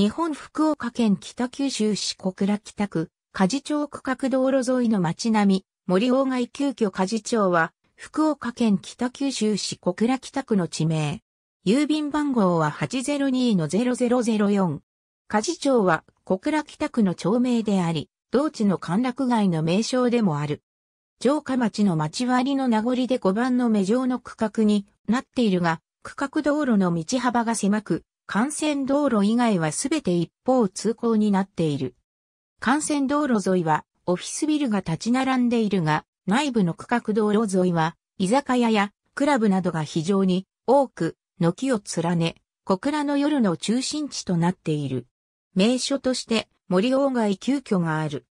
日本福岡県北九州市小倉北区、梶町区画道路沿いの町並み、森大街急遽梶町は、福岡県北九州市小倉北区の地名。郵便番号は802-0004。梶町は小倉北区の町名であり、同地の歓楽街の名称でもある。城下町の町割りの名残で5番の目状の区画になっているが、区画道路の道幅が狭く、幹線道路以外はすべて一方通行になっている。幹線道路沿いはオフィスビルが立ち並んでいるが、内部の区画道路沿いは居酒屋やクラブなどが非常に多く軒を連ね、小倉の夜の中心地となっている。名所として森鴎外急遽がある。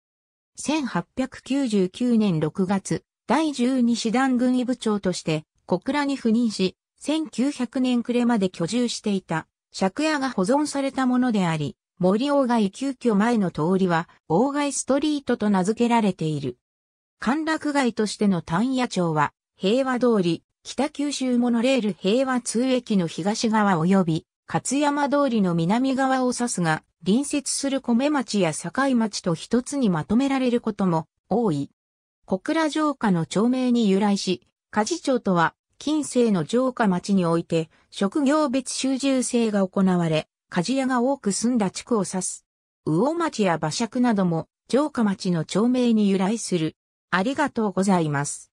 1899年6月、第12師団軍医部長として小倉に赴任し、1900年暮れまで居住していた。借家が保存されたものであり、森大街急遽前の通りは、大街ストリートと名付けられている。歓楽街としての丹野町は、平和通り、北九州モノレール平和通駅の東側及び、勝山通りの南側を指すが、隣接する米町や境町と一つにまとめられることも多い。小倉城下の町名に由来し、梶町とは近世の城下町において、職業別集中制が行われ、鍛冶屋が多く住んだ地区を指す。魚町や馬借なども、城下町の町名に由来する。ありがとうございます。